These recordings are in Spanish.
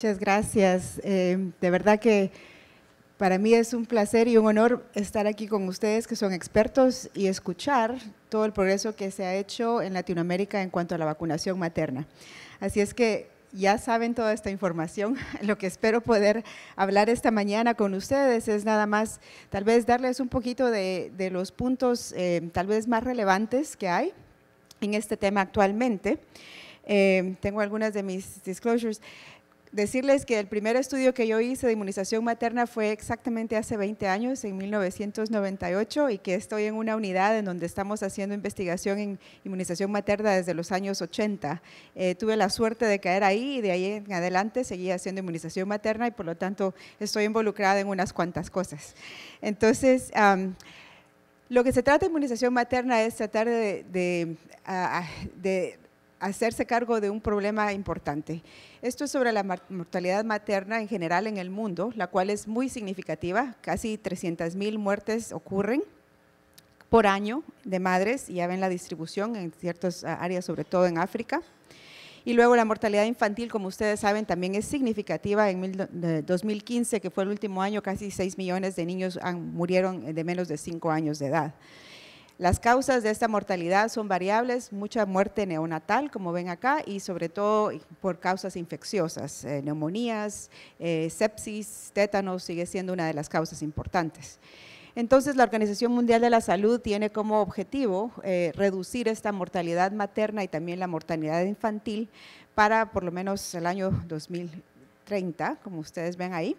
Muchas gracias. Em, de verdad que para mí es un placer y un honor estar aquí con ustedes que son expertos y escuchar todo el progreso que se ha hecho en Latinoamérica en cuanto a la vacunación materna. Así es que ya saben toda esta información. Lo que espero poder hablar esta mañana con ustedes es nada más tal vez darles un poquito de, los puntos em, tal vez más relevantes que hay en este tema actualmente. Em, tengo algunas de mis disclosures decirles que el primer estudio que yo hice de inmunización materna fue exactamente hace 20 años, en 1998, y que estoy en una unidad en donde estamos haciendo investigación en inmunización materna desde los años 80. Eh, tuve la suerte de caer ahí y de ahí en adelante seguí haciendo inmunización materna y por lo tanto estoy involucrada en unas cuantas cosas. Entonces, lo que se trata de inmunización materna es tratar de hacerse cargo de un problema importante. Esto es sobre la mortalidad materna en general en el mundo, la cual es muy significativa. Casi 300.000 muertes ocurren por año de madres, y ya ven la distribución en ciertas ah, áreas, sobre todo en África. Y luego la mortalidad infantil, como ustedes saben, también es significativa. En 2015, que fue el último año, casi 6 millones de niños murieron de menos de 5 años de edad. Las causas de esta mortalidad son variables, mucha muerte neonatal, como ven acá, y sobre todo por causas infecciosas, eh, neumonías, eh, sepsis, tétanos sigue siendo una de las causas importantes. Entonces, la Organización Mundial de la Salud tiene como objetivo eh, reducir esta mortalidad materna y también la mortalidad infantil para por lo menos el año 2020 como ustedes ven ahí.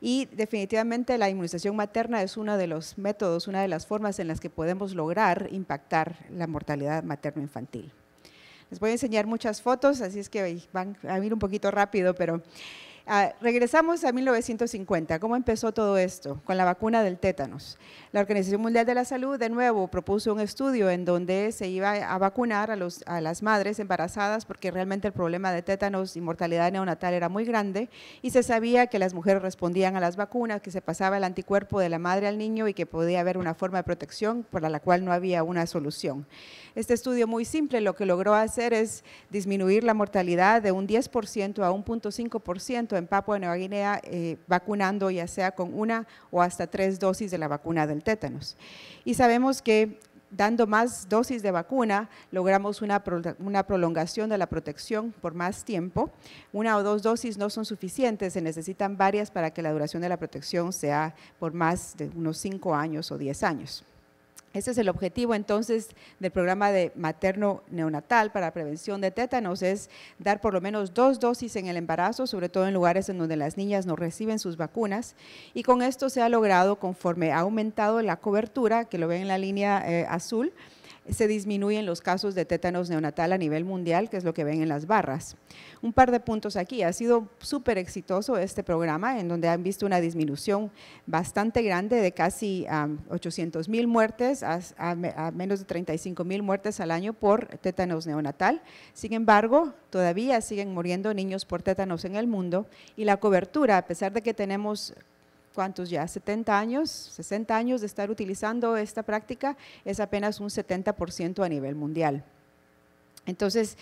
Y definitivamente la inmunización materna es uno de los métodos, una de las formas en las que podemos lograr impactar la mortalidad materno-infantil. Les voy a enseñar muchas fotos, así es que van a ir un poquito rápido, pero Ah, regresamos a 1950. ¿Cómo empezó todo esto? Con la vacuna del tétanos. La Organización Mundial de la Salud, de nuevo, propuso un estudio en donde se iba a vacunar a, a las madres embarazadas porque realmente el problema de tétanos y mortalidad neonatal era muy grande y se sabía que las mujeres respondían a las vacunas, que se pasaba el anticuerpo de la madre al niño y que podía haber una forma de protección para la cual no había una solución. Este estudio muy simple lo que logró hacer es disminuir la mortalidad de un 10% a un 1.5% en Papua Nueva Guinea eh, vacunando ya sea con una o hasta tres dosis de la vacuna del tétanos. Y sabemos que dando más dosis de vacuna, logramos una, prolongación de la protección por más tiempo. Una o dos dosis no son suficientes, se necesitan varias para que la duración de la protección sea por más de unos cinco años o diez años. Ese es el objetivo entonces del programa de materno neonatal para prevención de tétanos, es dar por lo menos dos dosis en el embarazo, sobre todo en lugares en donde las niñas no reciben sus vacunas. Y con esto se ha logrado, conforme ha aumentado la cobertura, que lo ven en la línea eh, azul, se disminuyen los casos de tétanos neonatal a nivel mundial, que es lo que ven en las barras. Un par de puntos aquí. Ha sido súper exitoso este programa, en donde han visto una disminución bastante grande de casi 800 mil muertes a, a, menos de 35 mil muertes al año por tétanos neonatal. Sin embargo, todavía siguen muriendo niños por tétanos en el mundo y la cobertura, a pesar de que tenemos ¿cuántos ya? 70 años, 60 años de estar utilizando esta práctica, es apenas un 70% a nivel mundial. Entonces,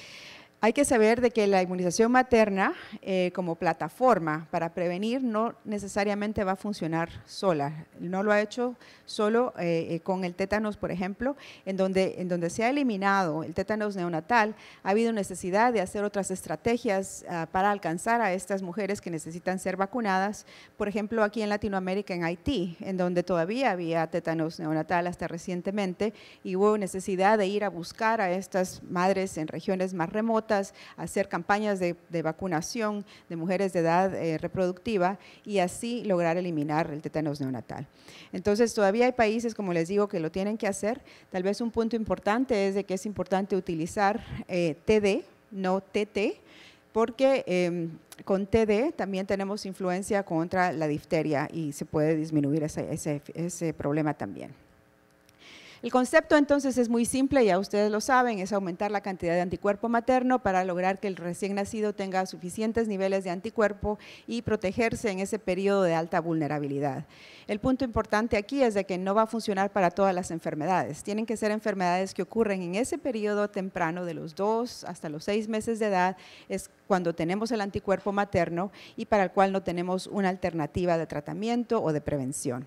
hay que saber de que la inmunización materna eh, como plataforma para prevenir no necesariamente va a funcionar sola. No lo ha hecho solo eh, eh, con el tétanos, por ejemplo, en donde, en donde se ha eliminado el tétanos neonatal, ha habido necesidad de hacer otras estrategias ah, para alcanzar a estas mujeres que necesitan ser vacunadas. Por ejemplo, aquí en Latinoamérica, en Haití, en donde todavía había tétanos neonatal hasta recientemente y hubo necesidad de ir a buscar a estas madres en regiones más remotas hacer campañas de, vacunación de mujeres de edad eh, reproductiva y así lograr eliminar el tétanos neonatal. Entonces, todavía hay países, como les digo, que lo tienen que hacer. Tal vez un punto importante es de que es importante utilizar eh, TD, no TT, porque em, con TD también tenemos influencia contra la difteria y se puede disminuir ese problema también. El concepto entonces es muy simple, ya ustedes lo saben, es aumentar la cantidad de anticuerpo materno para lograr que el recién nacido tenga suficientes niveles de anticuerpo y protegerse en ese periodo de alta vulnerabilidad. El punto importante aquí es de que no va a funcionar para todas las enfermedades. Tienen que ser enfermedades que ocurren en ese periodo temprano de los dos hasta los seis meses de edad, es cuando tenemos el anticuerpo materno y para el cual no tenemos una alternativa de tratamiento o de prevención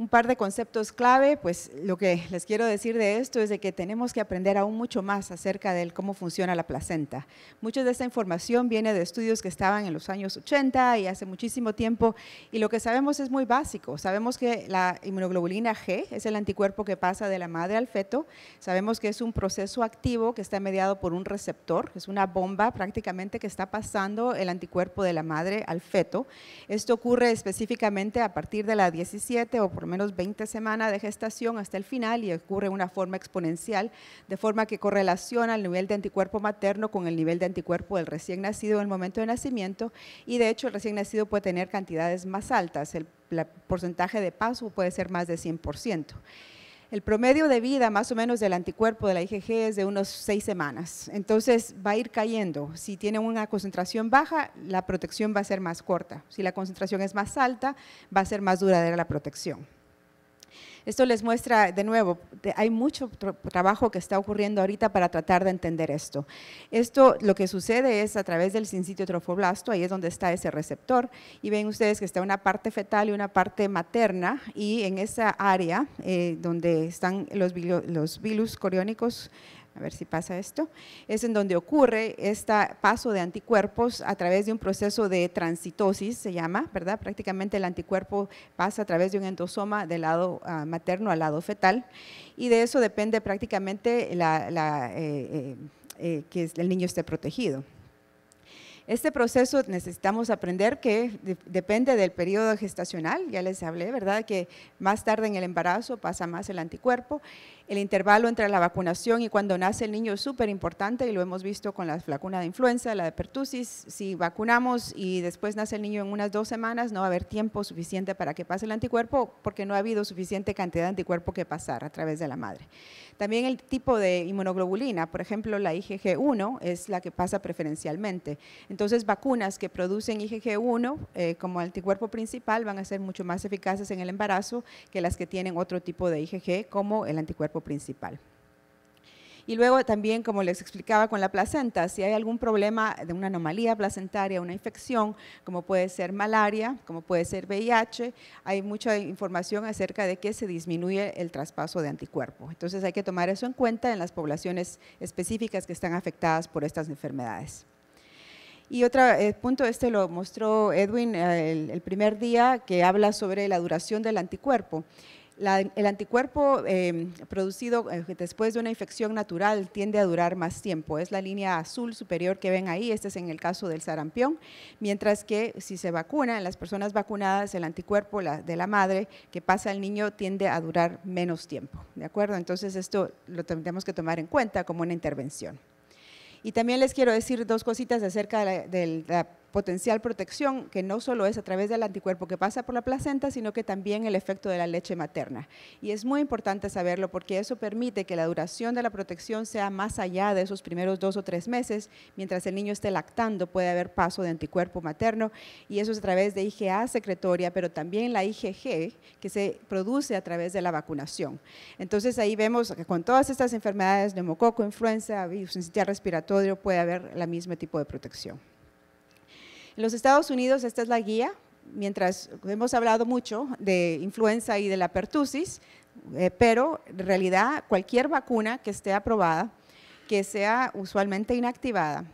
un par de conceptos clave, pues lo que les quiero decir de esto es de que tenemos que aprender aún mucho más acerca de cómo funciona la placenta. Mucha de esta información viene de estudios que estaban en los años 80 y hace muchísimo tiempo, y lo que sabemos es muy básico. Sabemos que la inmunoglobulina G es el anticuerpo que pasa de la madre al feto, sabemos que es un proceso activo que está mediado por un receptor, que es una bomba prácticamente que está pasando el anticuerpo de la madre al feto. Esto ocurre específicamente a partir de la 17 o por menos 20 semanas de gestación hasta el final y ocurre una forma exponencial, de forma que correlaciona el nivel de anticuerpo materno con el nivel de anticuerpo del recién nacido en el momento de nacimiento y de hecho el recién nacido puede tener cantidades más altas, el porcentaje de paso puede ser más de 100%. El promedio de vida más o menos del anticuerpo de la IgG es de unos seis semanas. Entonces va a ir cayendo. Si tiene una concentración baja, la protección va a ser más corta. Si la concentración es más alta, va a ser más duradera la protección. Esto les muestra, de nuevo, hay mucho trabajo que está ocurriendo ahorita para tratar de entender esto. Esto lo que sucede es a través del sincitio trofoblasto, ahí es donde está ese receptor, y ven ustedes que está una parte fetal y una parte materna, y en esa área eh, donde están los, los, virus coriónicos a ver si pasa esto, es en donde ocurre este paso de anticuerpos a través de un proceso de transitosis, se llama, ¿verdad? Prácticamente el anticuerpo pasa a través de un endosoma del lado ah, materno al lado fetal y de eso depende prácticamente la, eh, eh, eh, que el niño esté protegido. Este proceso necesitamos aprender que depende del periodo gestacional, ya les hablé, ¿verdad? Que más tarde en el embarazo pasa más el anticuerpo el intervalo entre la vacunación y cuando nace el niño es súper importante y lo hemos visto con la vacuna de influenza, la de pertusis. Si vacunamos y después nace el niño en unas dos semanas, no va a haber tiempo suficiente para que pase el anticuerpo porque no ha habido suficiente cantidad de anticuerpo que pasar a través de la madre. También el tipo de inmunoglobulina, por ejemplo, la IgG1 es la que pasa preferencialmente. Entonces, vacunas que producen IgG1 eh, como anticuerpo principal van a ser mucho más eficaces en el embarazo que las que tienen otro tipo de IgG como el anticuerpo principal. Y luego también, como les explicaba con la placenta, si hay algún problema de una anomalía placentaria, una infección, como puede ser malaria, como puede ser VIH, hay mucha información acerca de que se disminuye el traspaso de anticuerpo, Entonces hay que tomar eso en cuenta en las poblaciones específicas que están afectadas por estas enfermedades. Y otro eh, punto, este lo mostró Edwin eh, el primer día, que habla sobre la duración del anticuerpo el anticuerpo em, producido eh, después de una infección natural tiende a durar más tiempo. Es la línea azul superior que ven ahí, este es en el caso del sarampión, mientras que si se vacuna, en las personas vacunadas, el anticuerpo de la madre que pasa al niño tiende a durar menos tiempo. ¿De acuerdo? Entonces esto lo tenemos que tomar en cuenta como una intervención. Y también les quiero decir dos cositas acerca del la potencial protección, que no solo es a través del anticuerpo que pasa por la placenta, sino que también el efecto de la leche materna. Y es muy importante saberlo porque eso permite que la duración de la protección sea más allá de esos primeros dos o tres meses, mientras el niño esté lactando puede haber paso de anticuerpo materno y eso es a través de IgA secretoria, pero también la IgG que se produce a través de la vacunación. Entonces ahí vemos que con todas estas enfermedades, neumococo, influenza, virus respiratorio, puede haber el mismo tipo de protección. En Los Estados Unidos, esta es la guía, mientras hemos hablado mucho de influenza y de la pertusis, eh, pero en realidad cualquier vacuna que esté aprobada, que sea usualmente inactivada,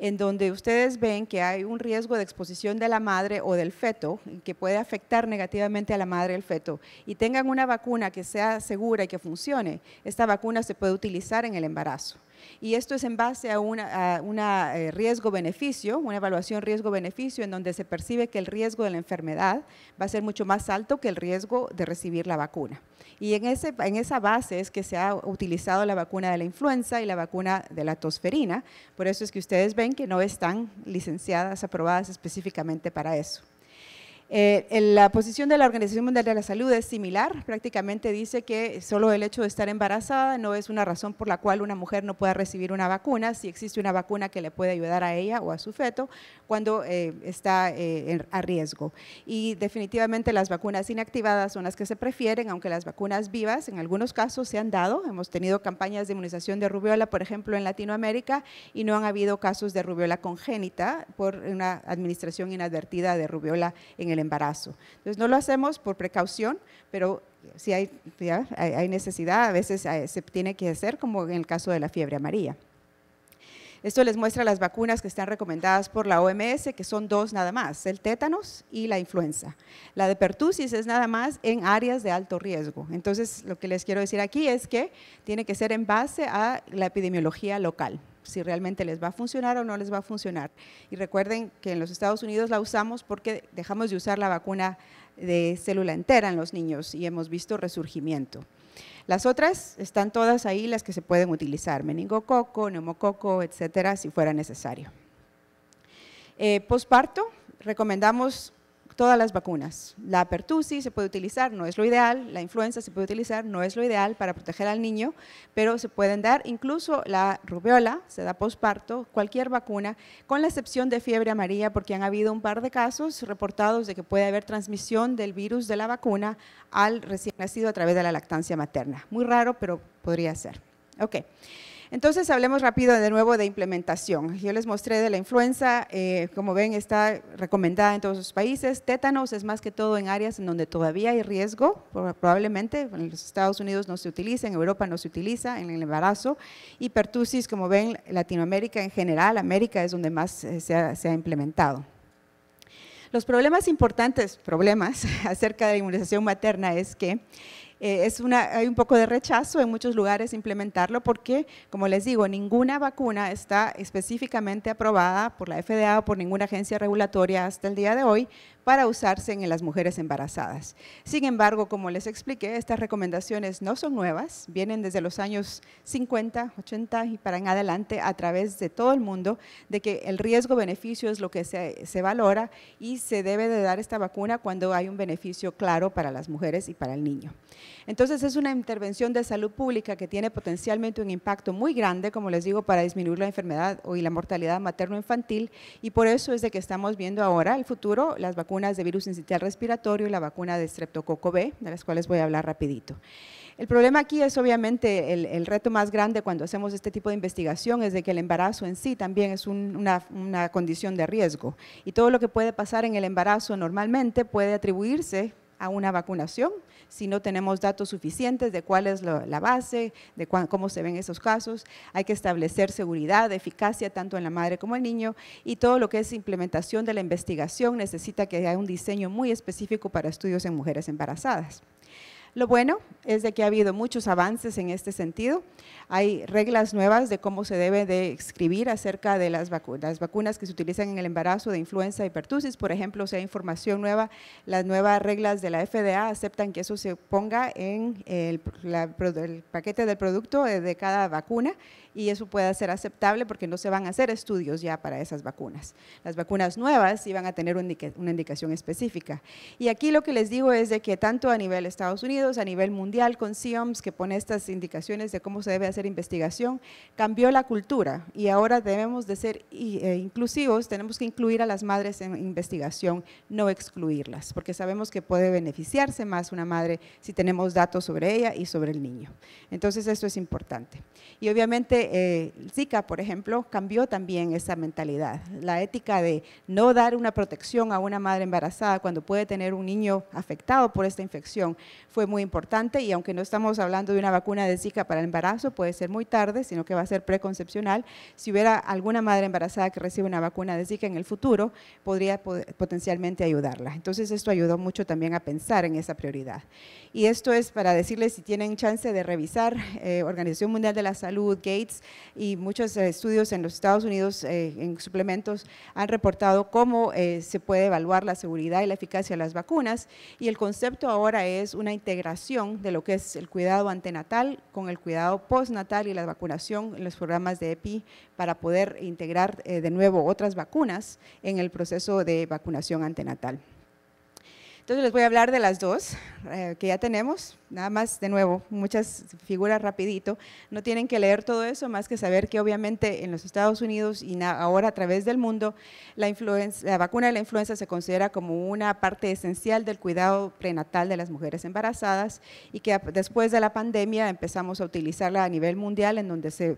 en donde ustedes ven que hay un riesgo de exposición de la madre o del feto, que puede afectar negativamente a la madre o el feto, y tengan una vacuna que sea segura y que funcione, esta vacuna se puede utilizar en el embarazo. Y esto es en base a un una, eh, riesgo-beneficio, una evaluación riesgo-beneficio, en donde se percibe que el riesgo de la enfermedad va a ser mucho más alto que el riesgo de recibir la vacuna. Y en, ese, en esa base es que se ha utilizado la vacuna de la influenza y la vacuna de la tosferina. Por eso es que ustedes ven que no están licenciadas, aprobadas específicamente para eso. Eh, la posición de la Organización Mundial de la Salud es similar, prácticamente dice que solo el hecho de estar embarazada no es una razón por la cual una mujer no pueda recibir una vacuna, si existe una vacuna que le puede ayudar a ella o a su feto cuando eh, está eh, a riesgo. Y definitivamente las vacunas inactivadas son las que se prefieren, aunque las vacunas vivas en algunos casos se han dado. Hemos tenido campañas de inmunización de rubiola, por ejemplo, en Latinoamérica y no han habido casos de rubiola congénita por una administración inadvertida de rubiola en el embarazo. Entonces no lo hacemos por precaución, pero si hay, hay necesidad, a veces eh, se tiene que hacer, como en el caso de la fiebre amarilla. Esto les muestra las vacunas que están recomendadas por la OMS, que son dos nada más, el tétanos y la influenza. La de pertusis es nada más en áreas de alto riesgo. Entonces, lo que les quiero decir aquí es que tiene que ser en base a la epidemiología local si realmente les va a funcionar o no les va a funcionar. Y recuerden que en los Estados Unidos la usamos porque dejamos de usar la vacuna de célula entera en los niños y hemos visto resurgimiento. Las otras están todas ahí las que se pueden utilizar, meningococo, neumococo, etcétera, si fuera necesario. Postparto, eh, posparto, recomendamos todas las vacunas. La pertussis se puede utilizar, no es lo ideal, la influenza se puede utilizar, no es lo ideal para proteger al niño, pero se pueden dar incluso la rubiola, se da posparto, cualquier vacuna, con la excepción de fiebre amarilla, porque han habido un par de casos reportados de que puede haber transmisión del virus de la vacuna al recién nacido a través de la lactancia materna. Muy raro, pero podría ser. Okay. Entonces, hablemos rápido de nuevo de implementación. Yo les mostré de la influenza, eh, como ven, está recomendada en todos los países. Tétanos es más que todo en áreas en donde todavía hay riesgo, probablemente. En los Estados Unidos no se utiliza, en Europa no se utiliza, en el embarazo. Y pertusis, como ven, Latinoamérica en general, América es donde más eh, se ha, se ha implementado. Los problemas importantes, problemas acerca de la inmunización materna es que eh, hay un poco de rechazo en muchos lugares implementarlo porque, como les digo, ninguna vacuna está específicamente aprobada por la FDA o por ninguna agencia regulatoria hasta el día de hoy, para usarse en las mujeres embarazadas. Sin embargo, como les expliqué, estas recomendaciones no son nuevas, vienen desde los años 50, 80 y para en adelante a través de todo el mundo, de que el riesgo-beneficio es lo que se, valora y se debe de dar esta vacuna cuando hay un beneficio claro para las mujeres y para el niño. Entonces es una intervención de salud pública que tiene potencialmente un impacto muy grande, como les digo, para disminuir la enfermedad y la mortalidad materno-infantil y por eso es de que estamos viendo ahora el futuro, las vacunas de virus incital respiratorio y la vacuna de streptococo B, de las cuales voy a hablar rapidito. El problema aquí es obviamente el, reto más grande cuando hacemos este tipo de investigación es de que el embarazo en sí también es una, una, condición de riesgo y todo lo que puede pasar en el embarazo normalmente puede atribuirse a una vacunación si no tenemos datos suficientes de cuál es la, base, de cómo se ven esos casos. Hay que establecer seguridad, eficacia, tanto en la madre como en el niño, y todo lo que es implementación de la investigación necesita que haya un diseño muy específico para estudios en mujeres embarazadas. Lo bueno es de que ha habido muchos avances en este sentido. Hay reglas nuevas de cómo se debe de escribir acerca de las, vacunas que se utilizan en el embarazo de influenza y pertusis. Por ejemplo, si hay información nueva, las nuevas reglas de la FDA aceptan que eso se ponga en el, paquete del producto de cada vacuna y eso pueda ser aceptable porque no se van a hacer estudios ya para esas vacunas. Las vacunas nuevas iban a tener una indicación específica. Y aquí lo que les digo es de que tanto a nivel Estados Unidos, a nivel mundial, con CIOMS, que pone estas indicaciones de cómo se debe hacer investigación, cambió la cultura y ahora debemos de ser eh, inclusivos, tenemos que incluir a las madres en investigación, no excluirlas, porque sabemos que puede beneficiarse más una madre si tenemos datos sobre ella y sobre el niño. Entonces, esto es importante. Y obviamente, eh, Zika, por ejemplo, cambió también esa mentalidad, la ética de no dar una protección a una madre embarazada cuando puede tener un niño afectado por esta infección fue muy muy importante y aunque no estamos hablando de una vacuna de Zika para el embarazo, puede ser muy tarde, sino que va a ser preconcepcional. Si hubiera alguna madre embarazada que reciba una vacuna de Zika en el futuro, podría potencialmente ayudarla. Entonces esto ayudó mucho también a pensar en esa prioridad. Y esto es para decirles si tienen chance de revisar eh, Organización Mundial de la Salud, Gates y muchos eh, estudios en los Estados Unidos eh, en suplementos han reportado cómo se puede evaluar la seguridad y la eficacia de las vacunas y el concepto ahora es una integración de lo que es el cuidado antenatal con el cuidado postnatal y la vacunación en los programas de EPI para poder integrar eh, de nuevo otras vacunas en el proceso de vacunación antenatal. Entonces les voy a hablar de las dos eh, que ya tenemos. Nada más, de nuevo, muchas figuras rapidito. No tienen que leer todo eso, más que saber que obviamente en los Estados Unidos y ahora a través del mundo, la, la vacuna de la influenza se considera como una parte esencial del cuidado prenatal de las mujeres embarazadas y que después de la pandemia empezamos a utilizarla a nivel mundial en donde se,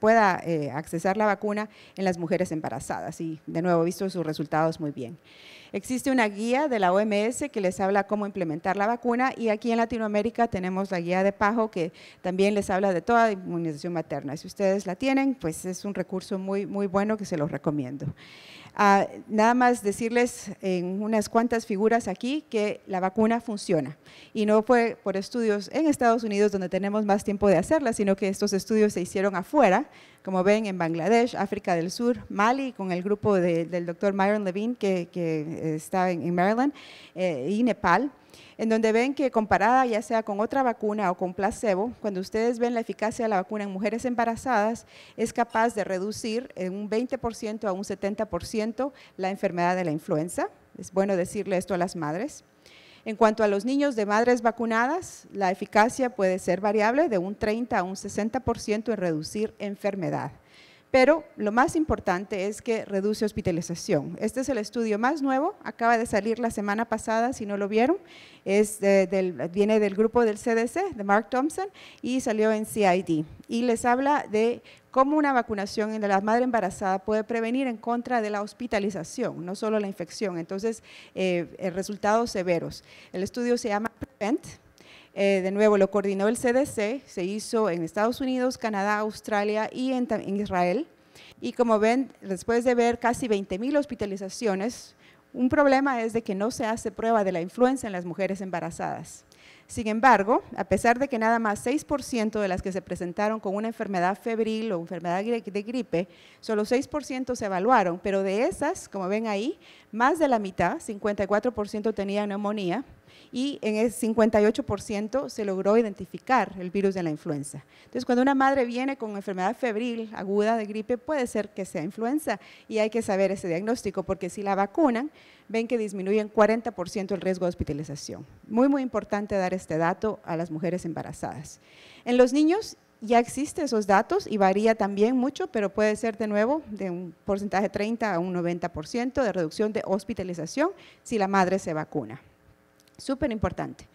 pueda eh, accesar la vacuna en las mujeres embarazadas. Y de nuevo, he visto sus resultados muy bien. Existe una guía de la OMS que les habla cómo implementar la vacuna y aquí en Latinoamérica tenemos la guía de Pajo que también les habla de toda inmunización materna. Si ustedes la tienen, pues es un recurso muy, muy bueno que se los recomiendo. Ah, nada más decirles en unas cuantas figuras aquí que la vacuna funciona y no fue por estudios en Estados Unidos donde tenemos más tiempo de hacerla, sino que estos estudios se hicieron afuera como ven, en Bangladesh, África del Sur, Mali, con el grupo del doctor Myron Levine, que, eh, está en, Maryland, eh, y Nepal en donde ven que comparada ya sea con otra vacuna o con placebo, cuando ustedes ven la eficacia de la vacuna en mujeres embarazadas, es capaz de reducir en un 20% a un 70% la enfermedad de la influenza. Es bueno decirle esto a las madres. En cuanto a los niños de madres vacunadas, la eficacia puede ser variable de un 30 a un 60% en reducir enfermedad. Pero lo más importante es que reduce hospitalización. Este es el estudio más nuevo, acaba de salir la semana pasada, si no lo vieron, es eh, viene del grupo del CDC, de Mark Thompson, y salió en CID. Y les habla de cómo una vacunación en la madre embarazada puede prevenir en contra de la hospitalización, no solo la infección. Entonces, eh, eh, resultados severos. El estudio se llama PREVENT. Eh, de nuevo, lo coordinó el CDC, se hizo en Estados Unidos, Canadá, Australia y en, Israel. Y como ven, después de ver casi 20.000 hospitalizaciones, un problema es de que no se hace prueba de la influenza en las mujeres embarazadas. Sin embargo, a pesar de que nada más 6% de las que se presentaron con una enfermedad febril o enfermedad de gripe, solo 6% se evaluaron, pero de esas, como ven ahí, más de la mitad, 54% tenían neumonía, y en el 58% se logró identificar el virus de la influenza. Entonces, cuando una madre viene con enfermedad febril aguda de gripe, puede ser que sea influenza y hay que saber ese diagnóstico porque si la vacunan, ven que disminuye en 40% el riesgo de hospitalización. Muy, muy importante dar este dato a las mujeres embarazadas. En los niños ya existen esos datos y varía también mucho, pero puede ser de nuevo de un porcentaje 30 a un 90% de reducción de hospitalización si la madre se vacuna. Súper importante.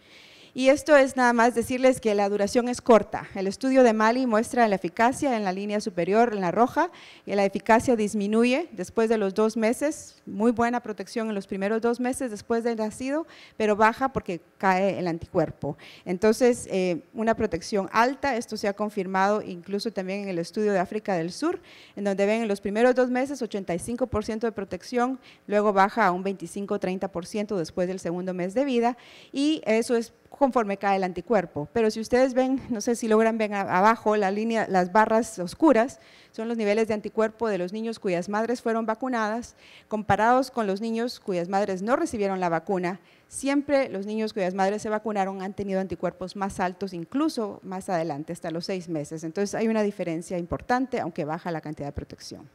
Y esto es nada más decirles que la duración es corta. El estudio de Mali muestra la eficacia en la línea superior, en la roja, y la eficacia disminuye después de los dos meses, muy buena protección en los primeros dos meses después del nacido, pero baja porque cae el anticuerpo. Entonces, eh, una protección alta, esto se ha confirmado incluso también en el estudio de África del Sur, en donde ven en los primeros dos meses 85% de protección, luego baja a un 25-30% después del segundo mes de vida, y eso es conforme cae el anticuerpo. Pero si ustedes ven, no sé si logran ver abajo la línea, las barras oscuras, son los niveles de anticuerpo de los niños cuyas madres fueron vacunadas, comparados con los niños cuyas madres no recibieron la vacuna. Siempre los niños cuyas madres se vacunaron han tenido anticuerpos más altos, incluso más adelante, hasta los seis meses. Entonces hay una diferencia importante, aunque baja la cantidad de protección.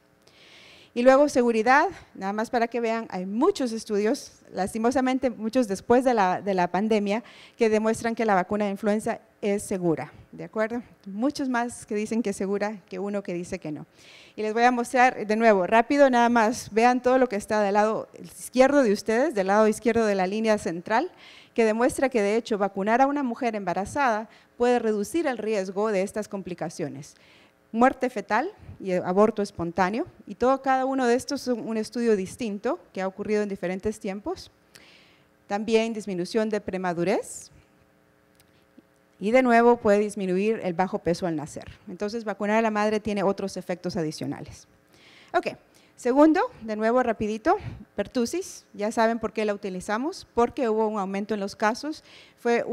Y luego seguridad, nada más para que vean, hay muchos estudios, lastimosamente muchos después de la, pandemia, que demuestran que la vacuna de influenza es segura, ¿de acuerdo? Muchos más que dicen que es segura que uno que dice que no. Y les voy a mostrar de nuevo, rápido nada más, vean todo lo que está del lado izquierdo de ustedes, del lado izquierdo de la línea central, que demuestra que de hecho vacunar a una mujer embarazada puede reducir el riesgo de estas complicaciones muerte fetal y aborto espontáneo, y todo cada uno de estos es un estudio distinto que ha ocurrido en diferentes tiempos. También disminución de premadurez, y de nuevo puede disminuir el bajo peso al nacer. Entonces, vacunar a la madre tiene otros efectos adicionales. Ok, Segundo, de nuevo rapidito, pertusis, ya saben por qué la utilizamos, porque hubo un aumento en los casos, fue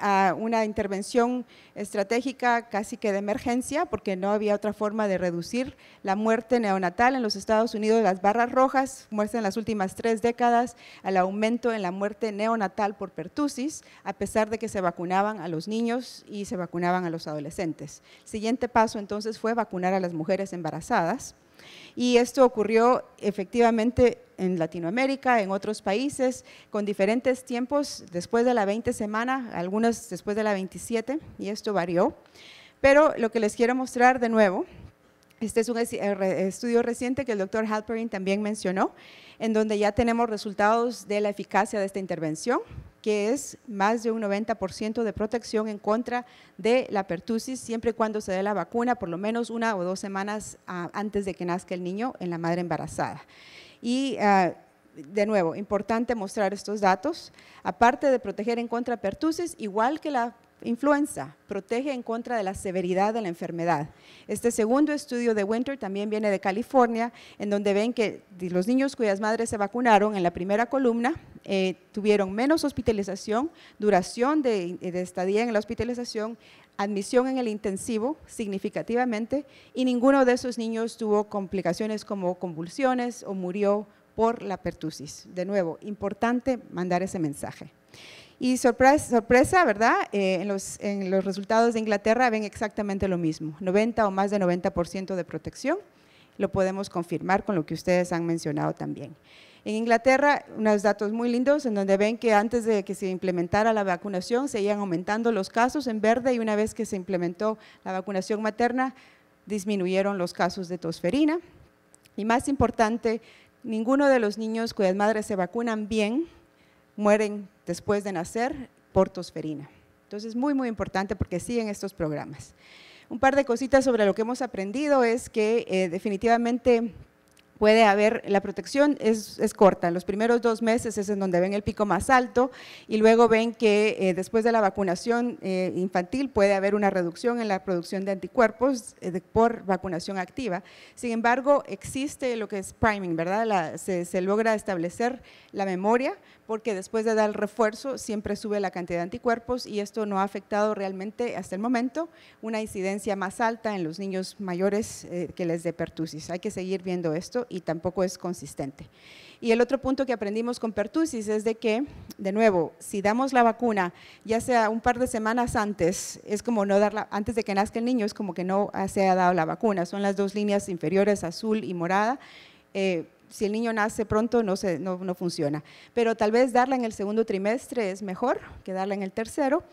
ah, una intervención estratégica casi que de emergencia, porque no había otra forma de reducir la muerte neonatal en los Estados Unidos, las barras rojas muestran las últimas tres décadas al aumento en la muerte neonatal por pertusis, a pesar de que se vacunaban a los niños y se vacunaban a los adolescentes. siguiente paso entonces fue vacunar a las mujeres embarazadas y esto ocurrió efectivamente en Latinoamérica, en otros países, con diferentes tiempos, después de la 20 semana, algunas después de la 27, y esto varió. Pero lo que les quiero mostrar de nuevo este es un eh, estudio reciente que el doctor Halperin también mencionó, en donde ya tenemos resultados de la eficacia de esta intervención, que es más de un 90% de protección en contra de la pertusis, siempre y cuando se dé la vacuna por lo menos una o dos semanas ah, antes de que nazca el niño en la madre embarazada. Y ah, de nuevo, importante mostrar estos datos. Aparte de proteger en contra pertusis, igual que la influenza, protege en contra de la severidad de la enfermedad. Este segundo estudio de Winter también viene de California, en donde ven que los niños cuyas madres se vacunaron en la primera columna eh, tuvieron menos hospitalización, duración de, de estadía en la hospitalización, admisión en el intensivo significativamente y ninguno de esos niños tuvo complicaciones como convulsiones o murió por la pertusis. De nuevo, importante mandar ese mensaje. Y sorpresa, ¿verdad? Eh, en, los, en los resultados de Inglaterra ven exactamente lo mismo, 90 o más de 90% de protección. Lo podemos confirmar con lo que ustedes han mencionado también. En Inglaterra, unos datos muy lindos en donde ven que antes de que se implementara la vacunación seguían aumentando los casos en verde y una vez que se implementó la vacunación materna disminuyeron los casos de tosferina. Y más importante, ninguno de los niños cuyas madres se vacunan bien mueren después de nacer por tosferina. Entonces, es muy, muy importante porque siguen estos programas. Un par de cositas sobre lo que hemos aprendido es que eh, definitivamente puede haber, la protección es, corta, los primeros dos meses es en donde ven el pico más alto y luego ven que eh, después de la vacunación eh, infantil puede haber una reducción en la producción de anticuerpos por vacunación activa. Sin embargo, existe lo que es priming, ¿verdad? se, se, logra establecer la memoria porque después de dar el refuerzo siempre sube la cantidad de anticuerpos y esto no ha afectado realmente hasta el momento una incidencia más alta en los niños mayores eh, que les de pertusis. Hay que seguir viendo esto y tampoco es consistente. Y el otro punto que aprendimos con pertusis es de que, de nuevo, si damos la vacuna, ya sea un par de semanas antes, es como no darla, antes de que nazca el niño, es como que no se ha dado la vacuna. Son las dos líneas inferiores, azul y morada. Eh, si el niño nace pronto no, se, no, funciona. Pero tal vez darla en el segundo trimestre es mejor que darla en el tercero.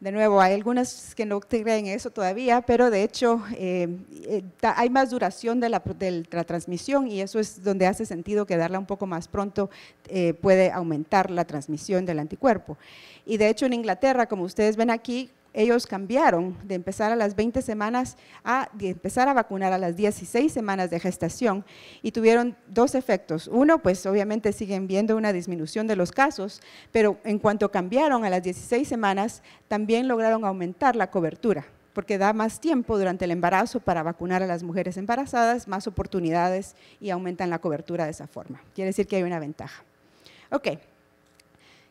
De nuevo, hay algunas que no creen eso todavía, pero de hecho eh, eh, hay más duración de la, transmisión y eso es donde hace sentido que darla un poco más pronto eh, puede aumentar la transmisión del anticuerpo. Y de hecho en Inglaterra, como ustedes ven aquí, ellos cambiaron de empezar a las 20 semanas a empezar a vacunar a las 16 semanas de gestación y tuvieron dos efectos. Uno, pues obviamente siguen viendo una disminución de los casos, pero en cuanto cambiaron a las 16 semanas, también lograron aumentar la cobertura porque da más tiempo durante el embarazo para vacunar a las mujeres embarazadas, más oportunidades y aumentan la cobertura de esa forma. Quiere decir que hay una ventaja. Ok,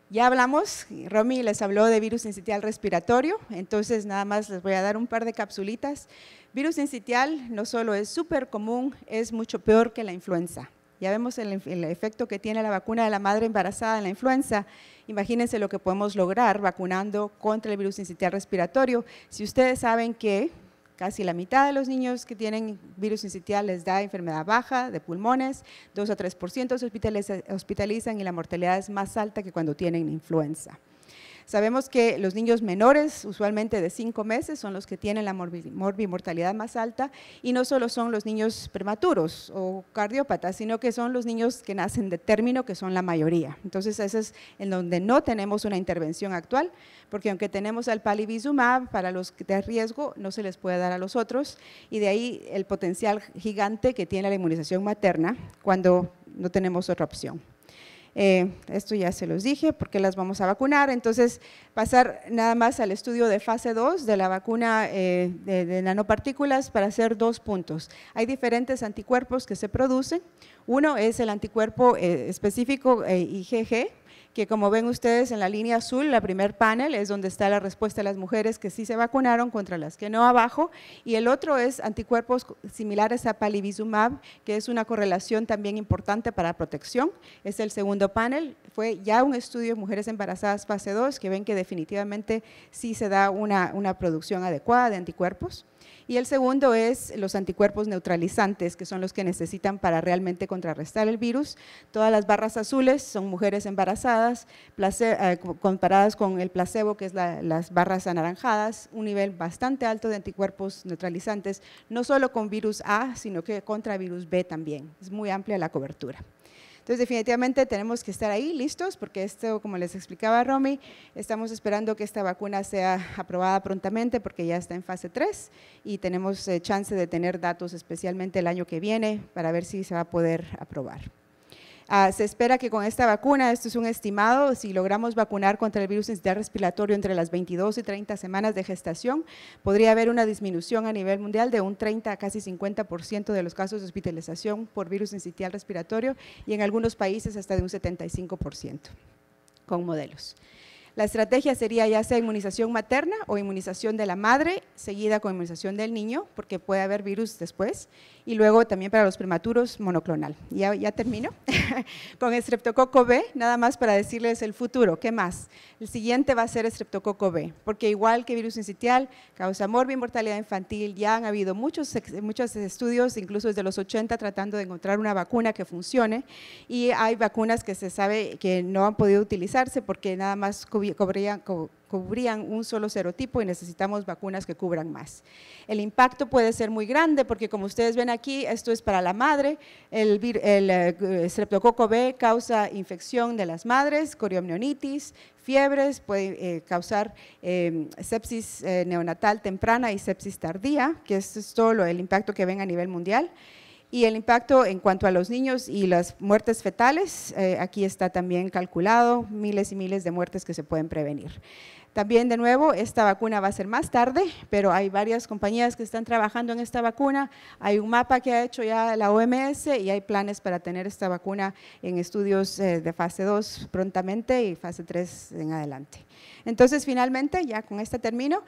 ya hablamos, Romy les habló de virus incitial respiratorio, entonces nada más les voy a dar un par de capsulitas. Virus incitial no solo es súper común, es mucho peor que la influenza. Ya vemos el, efecto que tiene la vacuna de la madre embarazada en la influenza. Imagínense lo que podemos lograr vacunando contra el virus incitial respiratorio. Si ustedes saben que Casi la mitad de los niños que tienen virus incitial les da enfermedad baja de pulmones, 2 a 3% se hospitalizan y la mortalidad es más alta que cuando tienen influenza. Sabemos que los niños menores, usualmente de cinco meses, son los que tienen la morbimortalidad más alta y no solo son los niños prematuros o cardiópatas, sino que son los niños que nacen de término, que son la mayoría. Entonces, eso es en donde no tenemos una intervención actual, porque aunque tenemos al palivizumab, para los de riesgo no se les puede dar a los otros, y de ahí el potencial gigante que tiene la inmunización materna cuando no tenemos otra opción. Eh, esto ya se los dije, porque las vamos a vacunar. Entonces, pasar nada más al estudio de fase 2 de la vacuna eh, de, nanopartículas para hacer dos puntos. Hay diferentes anticuerpos que se producen. Uno es el anticuerpo eh, específico IgG, que como ven ustedes en la línea azul, la primer panel es donde está la respuesta de las mujeres que sí se vacunaron contra las que no abajo, y el otro es anticuerpos similares a palivizumab, que es una correlación también importante para protección. Es el segundo panel, fue ya un estudio de mujeres embarazadas fase 2, que ven que definitivamente sí se da una producción adecuada de anticuerpos. Y el segundo es los anticuerpos neutralizantes, que son los que necesitan para realmente contrarrestar el virus. Todas las barras azules son mujeres embarazadas, eh, comparadas con el placebo, que es las barras anaranjadas, un nivel bastante alto de anticuerpos neutralizantes, no solo con virus A, sino que contra virus B también. Es muy amplia la cobertura. Entonces, definitivamente tenemos que estar ahí listos, porque esto, como les explicaba Romy, estamos esperando que esta vacuna sea aprobada prontamente, porque ya está en fase 3 y tenemos eh, chance de tener datos especialmente el año que viene para ver si se va a poder aprobar. Ah, se espera que con esta vacuna, esto es un estimado, si logramos vacunar contra el virus incidental respiratorio entre las 22 y 30 semanas de gestación, podría haber una disminución a nivel mundial de un 30 a casi 50% de los casos de hospitalización por virus incidental respiratorio y en algunos países hasta de un 75% con modelos. La estrategia sería ya sea inmunización materna o inmunización de la madre, seguida con inmunización del niño, porque puede haber virus después. Y luego también para los prematuros, monoclonal. Ya, ya termino. con estreptococo B, nada más para decirles el futuro. ¿Qué más? El siguiente va a ser estreptococo B, porque igual que virus incitial, causa y mortalidad infantil, ya han habido muchos, muchos estudios, incluso desde los 80, tratando de encontrar una vacuna que funcione. Y hay vacunas que se sabe que no han podido utilizarse porque nada más COVID cubrían, un solo serotipo y necesitamos vacunas que cubran más. El impacto puede ser muy grande porque como ustedes ven aquí, esto es para la madre, el, el eh, eh, streptococo B causa infección de las madres, coriomnionitis, fiebres, puede eh, causar em, sepsis neonatal temprana y sepsis tardía, que es todo el impacto que ven a nivel mundial. Y el impacto en cuanto a los niños y las muertes fetales, eh, aquí está también calculado, miles y miles de muertes que se pueden prevenir. También de nuevo, esta vacuna va a ser más tarde, pero hay varias compañías que están trabajando en esta vacuna. Hay un mapa que ha hecho ya la OMS y hay planes para tener esta vacuna en estudios eh, de fase 2 prontamente y fase 3 en adelante. Entonces, finalmente, ya con este termino,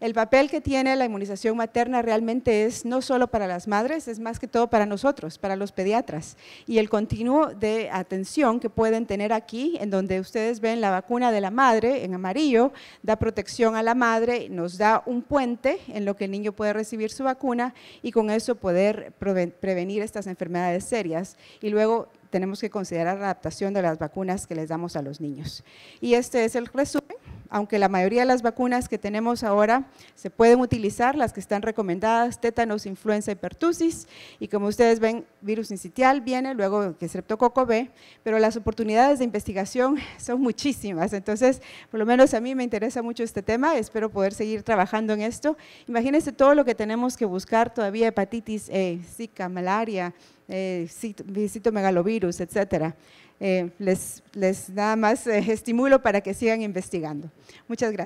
el papel que tiene la inmunización materna realmente es no solo para las madres, es más que todo para nosotros, para los pediatras, y el continuo de atención que pueden tener aquí, en donde ustedes ven la vacuna de la madre en amarillo, da protección a la madre, nos da un puente en lo que el niño puede recibir su vacuna y con eso poder prevenir estas enfermedades serias. Y luego tenemos que considerar la adaptación de las vacunas que les damos a los niños. Y este es el resumen aunque la mayoría de las vacunas que tenemos ahora se pueden utilizar, las que están recomendadas, tétanos, influenza y y como ustedes ven, virus incitial viene, luego que streptococo B, pero las oportunidades de investigación son muchísimas, entonces por lo menos a mí me interesa mucho este tema, espero poder seguir trabajando en esto. Imagínense todo lo que tenemos que buscar todavía, hepatitis E, Zika, malaria, eh, citomegalovirus, etcétera. Eh, les, les da más eh, estímulo estimulo para que sigan investigando. Muchas gracias.